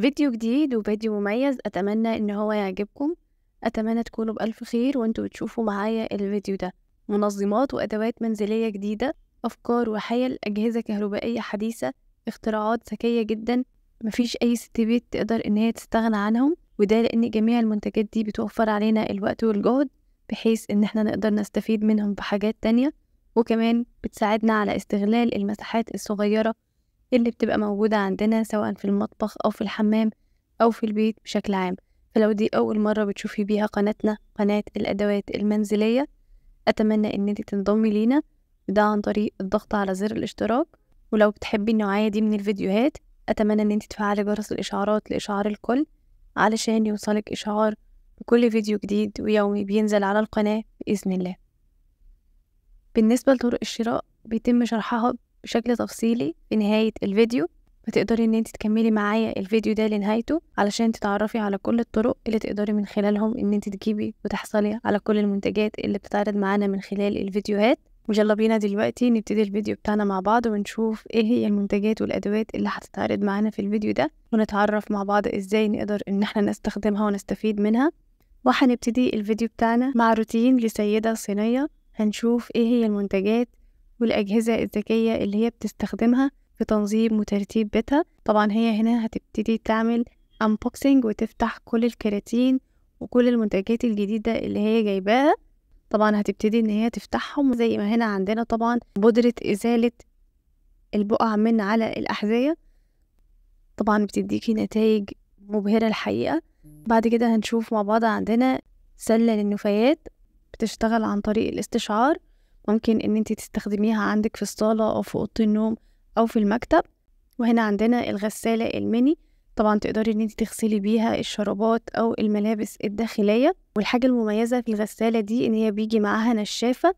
فيديو جديد وفيديو مميز أتمنى إن هو يعجبكم أتمنى تكونوا بألف خير وانتوا بتشوفوا معايا الفيديو ده منظمات وأدوات منزلية جديدة أفكار وحيل أجهزة كهربائية حديثة اختراعات ذكية جدا مفيش أي ست بيت تقدر إن هي تستغنى عنهم وده لأن جميع المنتجات دي بتوفر علينا الوقت والجهد بحيث إن احنا نقدر نستفيد منهم بحاجات تانية وكمان بتساعدنا على استغلال المساحات الصغيرة اللي بتبقى موجودة عندنا سواء في المطبخ أو في الحمام أو في البيت بشكل عام فلو دي أول مرة بتشوفي بيها قناتنا قناة الأدوات المنزلية أتمنى إن انت تنضمي لينا ده عن طريق الضغط على زر الاشتراك ولو بتحبي النوعية دي من الفيديوهات أتمنى إن انت تفعلي جرس الإشعارات لإشعار الكل علشان يوصلك إشعار بكل فيديو جديد ويومي بينزل على القناة بإذن الله بالنسبة لطرق الشراء بيتم شرحها بشكل تفصيلي في نهاية الفيديو فتقدري ان انت تكملي معايا الفيديو ده لنهايته علشان تتعرفي على كل الطرق اللي تقدري من خلالهم ان انت تجيبي وتحصلي على كل المنتجات اللي بتتعرض معانا من خلال الفيديوهات ويلا بينا دلوقتي نبتدي الفيديو بتاعنا مع بعض ونشوف ايه هي المنتجات والادوات اللي هتتعرض معانا في الفيديو ده ونتعرف مع بعض ازاي نقدر ان احنا نستخدمها ونستفيد منها وهنبتدي الفيديو بتاعنا مع روتين لسيدة صينية هنشوف ايه هي المنتجات والأجهزة الذكية اللي هي بتستخدمها في تنظيم وترتيب بيتها طبعا هي هنا هتبتدي تعمل أنبوكسينج وتفتح كل الكراتين وكل المنتجات الجديدة اللي هي جايباها طبعا هتبتدي ان هي تفتحهم زي ما هنا عندنا طبعا بودرة ازالة البقع من على الاحذية طبعا بتديكي نتائج مبهرة الحقيقة بعد كده هنشوف مع بعض عندنا سلة للنفايات بتشتغل عن طريق الاستشعار ممكن ان انت تستخدميها عندك في الصالة او في اوضة النوم او في المكتب وهنا عندنا الغسالة الميني طبعا تقدري ان انت تغسلي بيها الشرابات او الملابس الداخلية والحاجة المميزة في الغسالة دي ان هي بيجي معاها نشافة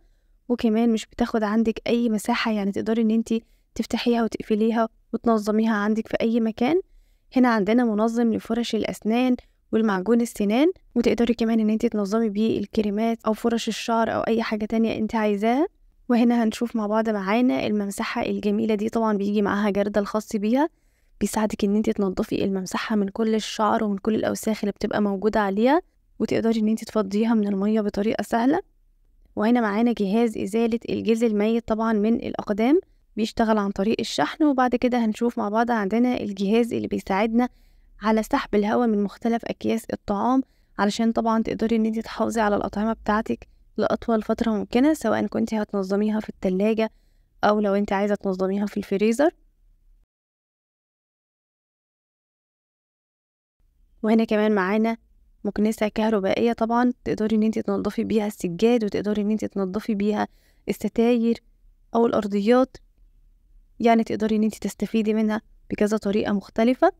وكمان مش بتاخد عندك اي مساحة يعني تقدري ان انت تفتحيها وتقفليها وتنظميها عندك في اي مكان هنا عندنا منظم لفرش الاسنان والمعجون السنان وتقدري كمان ان انت تنظمي بيه الكريمات او فرش الشعر او اي حاجه تانية انت عايزاها وهنا هنشوف مع بعض معانا الممسحه الجميله دي طبعا بيجي معاها جردل الخاص بيها بيساعدك ان انت تنضفي الممسحه من كل الشعر ومن كل الاوساخ اللي بتبقى موجوده عليها وتقدري ان انت تفضيها من الميه بطريقه سهله وهنا معانا جهاز ازاله الجلد الميت طبعا من الاقدام بيشتغل عن طريق الشحن وبعد كده هنشوف مع بعض عندنا الجهاز اللي بيساعدنا على سحب الهواء من مختلف أكياس الطعام علشان طبعا تقدري ان انتي تحافظي على الأطعمة بتاعتك لأطول فترة ممكنة سواء كنتي هتنظميها في التلاجة أو لو انت عايزة تنظميها في الفريزر وهنا كمان معانا مكنسة كهربائية طبعا تقدري ان انتي تنضفي بيها السجاد وتقدري ان انتي تنضفي بيها الستاير أو الأرضيات يعني تقدري ان انتي تستفيدي منها بكذا طريقة مختلفة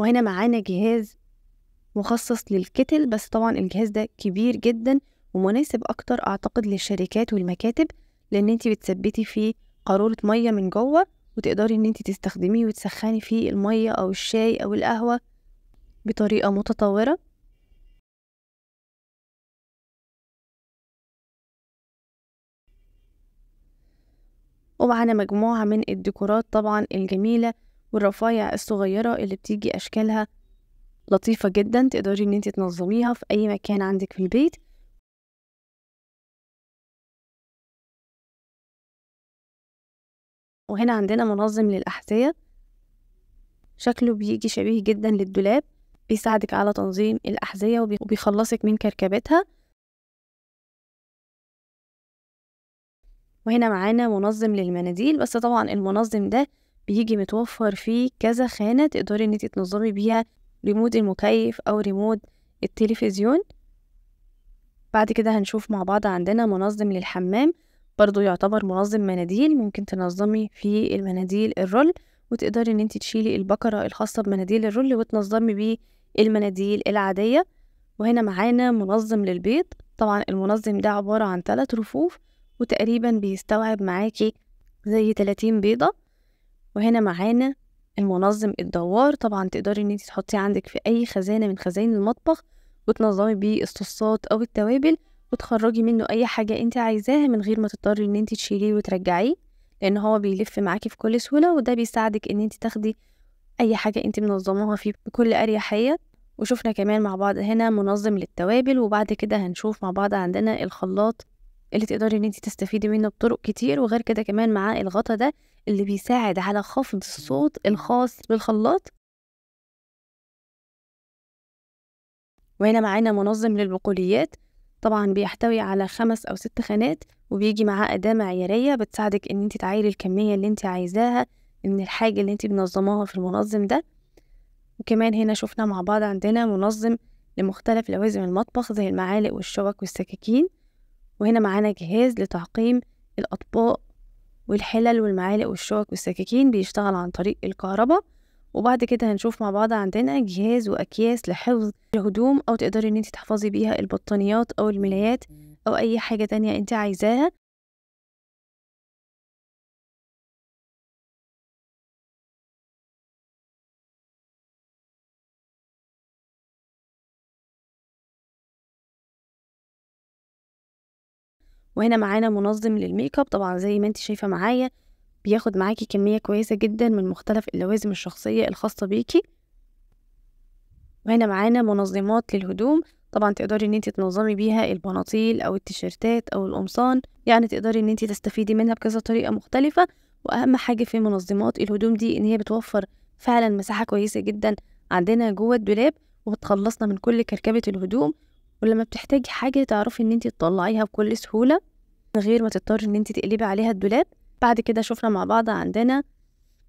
وهنا معانا جهاز مخصص للكتل بس طبعا الجهاز ده كبير جدا ومناسب اكتر اعتقد للشركات والمكاتب لان انت بتثبتي فيه قارورة مية من جوه وتقدري ان انت تستخدميه وتسخني فيه المية او الشاي او القهوة بطريقة متطورة ومعانا مجموعة من الديكورات طبعا الجميلة والرفايع الصغيرة اللي بتيجي أشكالها لطيفة جدا تقدري إن انت تنظميها في أي مكان عندك في البيت وهنا عندنا منظم للأحذية شكله بيجي شبيه جدا للدولاب بيساعدك على تنظيم الأحذية وبيخلصك من كركبتها وهنا معانا منظم للمناديل بس طبعا المنظم ده بيجي متوفر فيه كذا خانة تقدري ان انت تنظمي بيها ريموت المكيف او ريموت التلفزيون بعد كده هنشوف مع بعض عندنا منظم للحمام برضو يعتبر منظم مناديل ممكن تنظمي في المناديل الرول وتقدري ان انت تشيلي البكرة الخاصة بمناديل الرول وتنظمي بيه المناديل العادية وهنا معانا منظم للبيض طبعا المنظم ده عبارة عن ثلاث رفوف وتقريبا بيستوعب معاكي زي 30 بيضة وهنا معانا المنظم الدوار طبعا تقدري ان انت تحطيه عندك في اي خزانه من خزائن المطبخ وتنظمي بيه الصوصات او التوابل وتخرجي منه اي حاجه انت عايزاها من غير ما تضطري ان انت تشيليه وترجعيه لان هو بيلف معاكي في كل سهوله وده بيساعدك ان انت تاخدي اي حاجه انت منظماها فيه بكل اريحيه وشفنا كمان مع بعض هنا منظم للتوابل وبعد كده هنشوف مع بعض عندنا الخلاط اللي تقدري ان انت تستفيدي منه بطرق كتير وغير كده كمان معاه الغطا ده اللي بيساعد على خفض الصوت الخاص بالخلاط وهنا معانا منظم للبقوليات طبعا بيحتوي على خمس أو ست خانات وبيجي معاه أداة معيارية بتساعدك إن انت تعايري الكمية اللي انت عايزاها من الحاجة اللي انت منظماها في المنظم ده وكمان هنا شفنا مع بعض عندنا منظم لمختلف لوازم المطبخ زي المعالق والشوك والسكاكين وهنا معانا جهاز لتعقيم الأطباق والحلل والمعالق والشوك والسكاكين بيشتغل عن طريق الكهرباء وبعد كده هنشوف مع بعض عندنا جهاز وأكياس لحفظ الهدوم أو تقدري إن انت تحفظي بيها البطانيات أو الملايات أو أي حاجة تانية انت عايزاها وهنا معانا منظم للميك اب طبعا زي ما انت شايفه معايا بياخد معاكي كميه كويسه جدا من مختلف اللوازم الشخصيه الخاصه بيكي وهنا معانا منظمات للهدوم طبعا تقدري ان انت تنظمي بيها البناطيل او التيشيرتات او القمصان يعني تقدري ان انت تستفيدي منها بكذا طريقه مختلفه واهم حاجه في منظمات الهدوم دي ان هي بتوفر فعلا مساحه كويسه جدا عندنا جوه الدولاب وبتخلصنا من كل كركبه الهدوم ولما بتحتاجي حاجة تعرفي إن انت تطلعيها بكل سهولة من غير ما تضطري إن انت تقلبي عليها الدولاب بعد كده شفنا مع بعض عندنا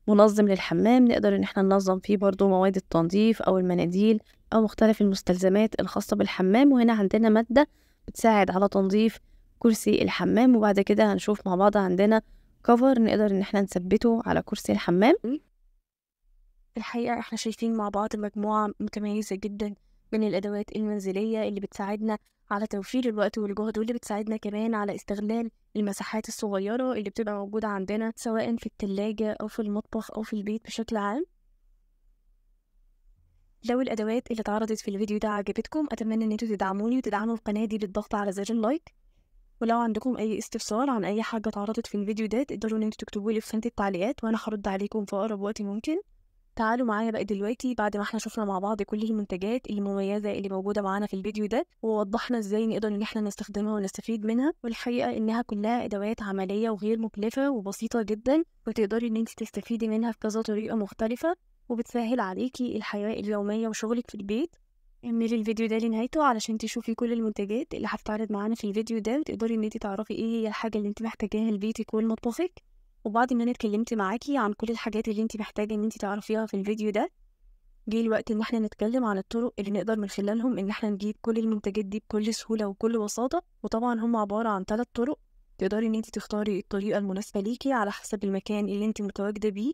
منظم للحمام نقدر إن احنا ننظم فيه برضو مواد التنظيف أو المناديل أو مختلف المستلزمات الخاصة بالحمام وهنا عندنا مادة بتساعد على تنظيف كرسي الحمام وبعد كده هنشوف مع بعض عندنا كفر نقدر ان احنا نثبته على كرسي الحمام الحقيقة احنا شايفين مع بعض مجموعة متميزة جدا من الأدوات المنزلية اللي بتساعدنا على توفير الوقت والجهد واللي بتساعدنا كمان على استغلال المساحات الصغيرة اللي بتبقى موجودة عندنا سواء في التلاجة أو في المطبخ أو في البيت بشكل عام لو الأدوات اللي اتعرضت في الفيديو ده عجبتكم أتمنى إن انتوا تدعموني وتدعموا القناة دي بالضغط على زر اللايك ولو عندكم أي استفسار عن أي حاجة اتعرضت في الفيديو ده تقدروا إن انتوا تكتبوا لي في خانة التعليقات وأنا هرد عليكم في أقرب وقت ممكن تعالوا معايا بقى دلوقتي بعد ما احنا شفنا مع بعض كل المنتجات المميزه اللي موجوده معانا في الفيديو ده ووضحنا ازاي نقدر ان احنا نستخدمها ونستفيد منها والحقيقه انها كلها ادوات عمليه وغير مكلفه وبسيطه جدا وتقدري ان انت تستفيدي منها في كذا طريقه مختلفه وبتسهل عليكي الحياه اليوميه وشغلك في البيت اعملي الفيديو ده لنهايته علشان تشوفي كل المنتجات اللي هتتعرض معانا في الفيديو ده وتقدري ان انت تعرفي ايه هي الحاجه اللي انت محتاجاها لبيتك ولمطبخك وبعد ما انا اتكلمت معاكي عن كل الحاجات اللي انت محتاجه ان انت تعرفيها في الفيديو ده جه الوقت ان احنا نتكلم عن الطرق اللي نقدر من خلالهم ان احنا نجيب كل المنتجات دي بكل سهوله وكل بساطه وطبعا هم عباره عن ثلاث طرق تقدري ان انت تختاري الطريقه المناسبه ليكي على حسب المكان اللي انت متواجده بيه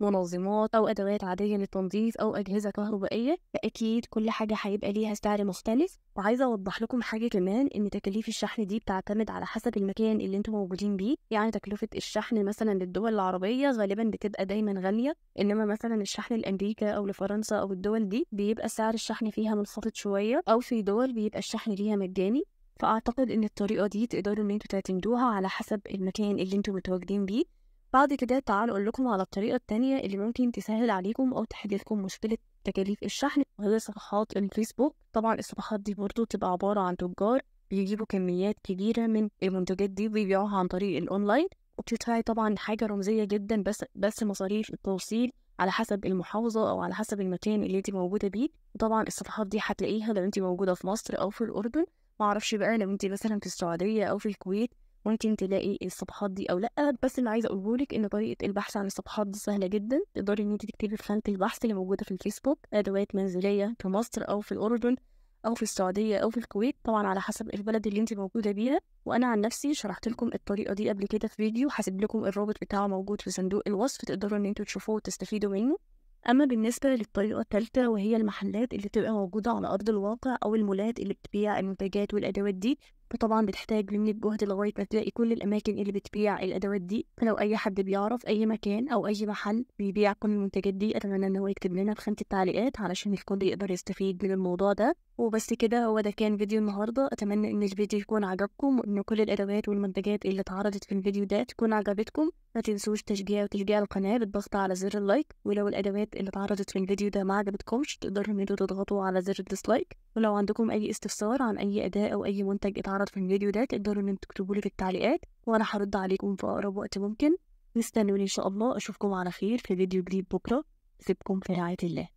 منظمات أو أدوات عادية للتنظيف أو أجهزة كهربائية فأكيد كل حاجة هيبقى ليها سعر مختلف وعايزة أوضح لكم حاجة كمان إن تكاليف الشحن دي بتعتمد على حسب المكان اللي أنتم موجودين بيه يعني تكلفة الشحن مثلا للدول العربية غالبا بتبقى دايما غالية إنما مثلا الشحن لأمريكا أو لفرنسا أو الدول دي بيبقى سعر الشحن فيها منخفض شوية أو في دول بيبقى الشحن ليها مجاني فأعتقد إن الطريقة دي تقدروا إن انتوا تعتمدوها على حسب المكان اللي انتوا متواجدين بيه بعد كده تعالوا أقول لكم على الطريقة الثانيه اللي ممكن تسهل عليكم أو تحل لكم مشكلة تكاليف الشحن وهي صفحات الفيسبوك طبعا الصفحات دي برضو بتبقى عبارة عن تجار بيجيبوا كميات كبيرة من المنتجات دي وبيبيعوها عن طريق الأونلاين وبتدفعي طبعا حاجة رمزية جدا بس بس مصاريف التوصيل على حسب المحافظة أو على حسب المكان اللي انت موجودة بيه وطبعا الصفحات دي هتلاقيها لو انت موجودة في مصر أو في الأردن معرفش بقى لو انت مثلا في السعودية أو في الكويت ممكن تلاقي الصفحات دي او لا بس اللي عايزه اقوله لك ان طريقه البحث عن الصفحات دي سهله جدا تقدري ان انت تكتبي في خانه البحث اللي موجوده في الفيسبوك ادوات منزليه في مصر او في الاردن او في السعوديه او في الكويت طبعا على حسب البلد اللي انت موجوده بيها وانا عن نفسي شرحت لكم الطريقه دي قبل كده في فيديو هسيب لكم الرابط بتاعه موجود في صندوق الوصف تقدروا ان انتوا تشوفوه وتستفيدوا منه اما بالنسبه للطريقه الثالثه وهي المحلات اللي بتبقى موجوده على ارض الواقع او المولات اللي بتبيع المنتجات والادوات دي فطبعا بتحتاج مني الجهد لغاية ما تلاقي كل الأماكن اللي بتبيع الأدوات دي فلو أي حد بيعرف أي مكان أو أي محل بيبيع كل المنتجات دي أتمنى إن هو يكتب لنا في خانة التعليقات علشان الكل يقدر يستفيد من الموضوع ده وبس كده هو ده كان فيديو النهاردة أتمنى إن الفيديو يكون عجبكم وإن كل الأدوات والمنتجات اللي اتعرضت في الفيديو ده تكون عجبتكم ما تنسوش تشجيع وتشجيع القناة بالضغط على زر اللايك ولو الأدوات اللي اتعرضت في الفيديو ده ما عجبتكمش تقدروا إن انتوا تضغطوا على زر الديسلايك ولو عندكم أي استفسار عن أي اداء أو أي منتج اتعرض في الفيديو ده تقدروا إن انتوا تكتبوا لي في التعليقات وأنا هرد عليكم في أقرب وقت ممكن نستنوني إن شاء الله أشوفكم على خير في فيديو جديد بكرة سيبكم في رعاية الله